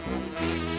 Música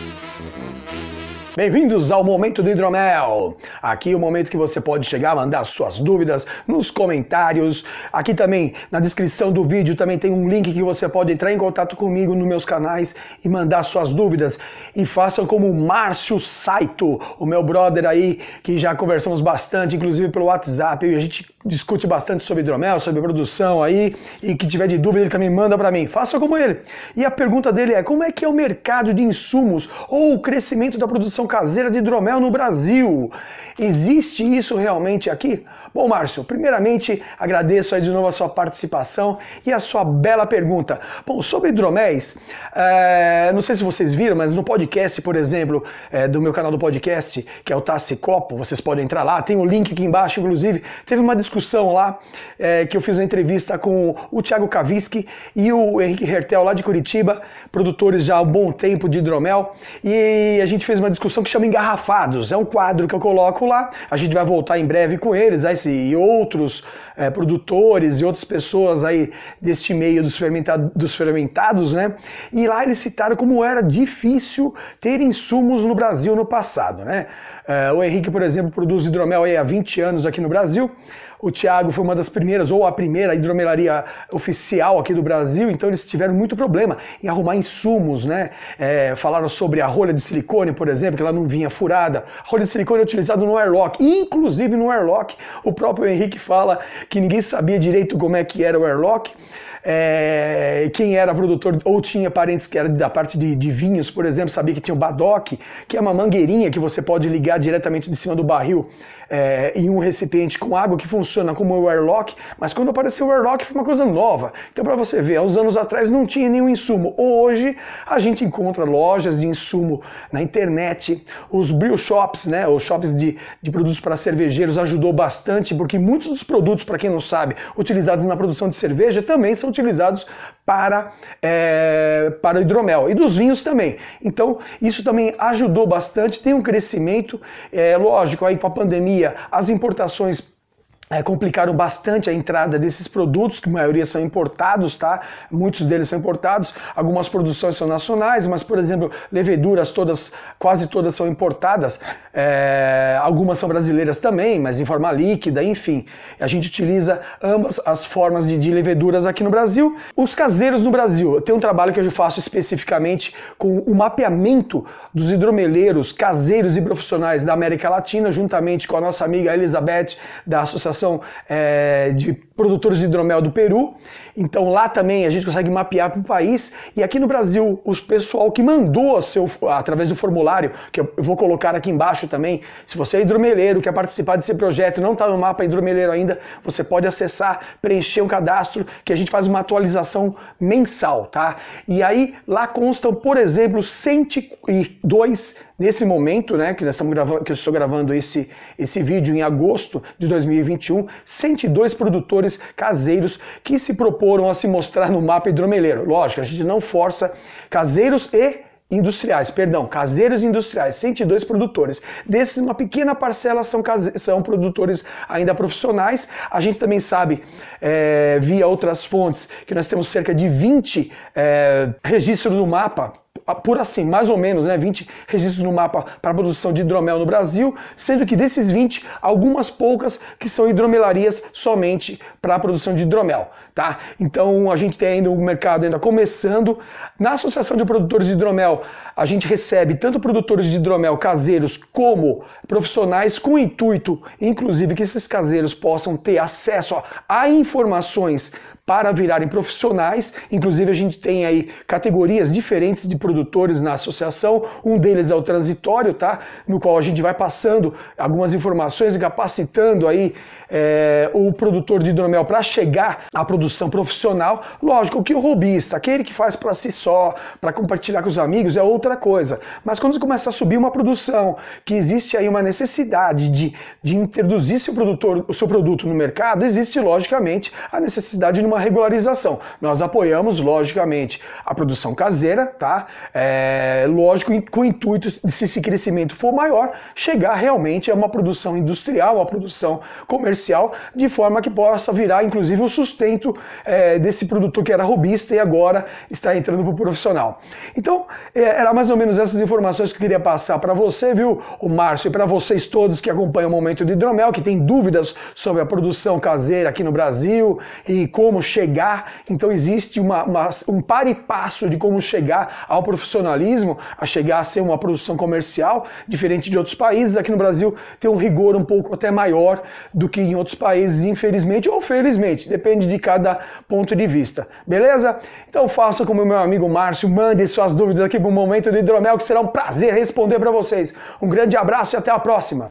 Bem-vindos ao Momento do Hidromel. Aqui é o momento que você pode chegar, mandar suas dúvidas nos comentários. Aqui também, na descrição do vídeo, também tem um link que você pode entrar em contato comigo nos meus canais e mandar suas dúvidas. E façam como o Márcio Saito, o meu brother aí, que já conversamos bastante, inclusive pelo WhatsApp, e a gente discute bastante sobre hidromel, sobre produção aí, e que tiver de dúvida ele também manda para mim. Faça como ele. E a pergunta dele é: como é que é o mercado de insumos ou o crescimento da produção produção caseira de hidromel no Brasil. Existe isso realmente aqui? Bom, Márcio, primeiramente agradeço aí de novo a sua participação e a sua bela pergunta. Bom, sobre hidroméis, é, não sei se vocês viram, mas no podcast, por exemplo, é, do meu canal do podcast, que é o Tassi Copo, vocês podem entrar lá, tem o um link aqui embaixo, inclusive, teve uma discussão lá é, que eu fiz uma entrevista com o Thiago Kaviski e o Henrique Hertel lá de Curitiba, produtores já há um bom tempo de hidromel, e a gente fez uma discussão que chama Engarrafados, é um quadro que eu coloco lá, a gente vai voltar em breve com eles, aí e outros é, produtores e outras pessoas aí deste meio dos, fermentado, dos fermentados, né? E lá eles citaram como era difícil ter insumos no Brasil no passado, né? É, o Henrique, por exemplo, produz hidromel aí há 20 anos aqui no Brasil. O Tiago foi uma das primeiras, ou a primeira hidromelaria oficial aqui do Brasil, então eles tiveram muito problema em arrumar insumos, né? É, falaram sobre a rolha de silicone, por exemplo, que ela não vinha furada. A rolha de silicone é utilizada no airlock, inclusive no airlock. O próprio Henrique fala que ninguém sabia direito como é que era o airlock. É, quem era produtor ou tinha parentes que era da parte de, de, vinhos, por exemplo, sabia que tinha o badoc, que é uma mangueirinha que você pode ligar diretamente de cima do barril é, em um recipiente com água que funciona como o airlock, mas quando apareceu o airlock foi uma coisa nova. Então, para você ver, há uns anos atrás não tinha nenhum insumo. Hoje a gente encontra lojas de insumo na internet, os brew shops, né, os shops de, de produtos para cervejeiros ajudou bastante, porque muitos dos produtos, para quem não sabe, utilizados na produção de cerveja também são utilizados para, é, para hidromel e dos vinhos também. Então, isso também ajudou bastante, tem um crescimento, é lógico, aí com a pandemia pandemia, as importações é, complicaram bastante a entrada desses produtos, que a maioria são importados, tá? Muitos deles são importados, algumas produções são nacionais, mas, por exemplo, leveduras todas, quase todas são importadas, é, algumas são brasileiras também, mas em forma líquida, enfim. A gente utiliza ambas as formas de, de leveduras aqui no Brasil. Os caseiros no Brasil, tem um trabalho que eu faço especificamente com o mapeamento dos hidromeleiros caseiros e profissionais da América Latina, juntamente com a nossa amiga Elizabeth da Associação são é, de produtores de hidromel do Peru. Então lá também a gente consegue mapear para o país. E aqui no Brasil, os pessoal que mandou seu, através do formulário, que eu vou colocar aqui embaixo também, se você é hidromeleiro, quer participar desse projeto não está no mapa hidromeleiro ainda, você pode acessar, preencher um cadastro, que a gente faz uma atualização mensal, tá? E aí lá constam, por exemplo, 102 nesse momento, né, que nós estamos gravando, que eu estou gravando esse, esse vídeo em agosto de 2021, 102 produtores produtores caseiros que se proporam a se mostrar no mapa hidromeleiro. Lógico, a gente não força caseiros e industriais, perdão, caseiros industriais, 102 produtores. Desses, uma pequena parcela são, case... são produtores ainda profissionais. A gente também sabe, é, via outras fontes, que nós temos cerca de 20 é, eh, registros no mapa por assim, mais ou menos, né, 20 registros no mapa para a produção de hidromel no Brasil, sendo que desses 20, algumas poucas que são hidromelarias somente para a produção de hidromel, tá? Então a gente tem ainda o mercado ainda começando. Na Associação de Produtores de Hidromel, a gente recebe tanto produtores de hidromel caseiros como profissionais com o intuito, inclusive, que esses caseiros possam ter acesso a informações para virarem profissionais. Inclusive, a gente tem aí categorias diferentes de produtores na associação. Um deles é o transitório, tá? No qual a gente vai passando algumas informações e capacitando aí é, o produtor de hidromel para chegar à produção profissional. Lógico que o robista, aquele que faz para si só, para compartilhar com os amigos, é outro outra coisa. Mas quando começa a subir uma produção, que existe aí uma necessidade de, de introduzir seu, produtor, o seu produto no mercado, existe logicamente a necessidade de uma regularização. Nós apoiamos, logicamente, a produção caseira, tá? É, lógico, com o intuito de se esse crescimento for maior, chegar realmente a uma produção industrial, a produção comercial, de forma que possa virar, inclusive, o sustento é, desse produtor que era robista e agora está entrando para o profissional. Então, é, era mais ou menos essas informações que eu queria passar para você, viu, o Márcio, e para vocês todos que acompanham o Momento do Hidromel, que tem dúvidas sobre a produção caseira aqui no Brasil e como chegar. Então existe uma, uma, um par e passo de como chegar ao profissionalismo, a chegar a ser uma produção comercial, diferente de outros países. Aqui no Brasil tem um rigor um pouco até maior do que em outros países, infelizmente ou felizmente, depende de cada ponto de vista. Beleza? Então faça como meu amigo Márcio, mande suas dúvidas aqui para o Momento do Hidromel, que será um prazer responder para vocês. Um grande abraço e até a próxima!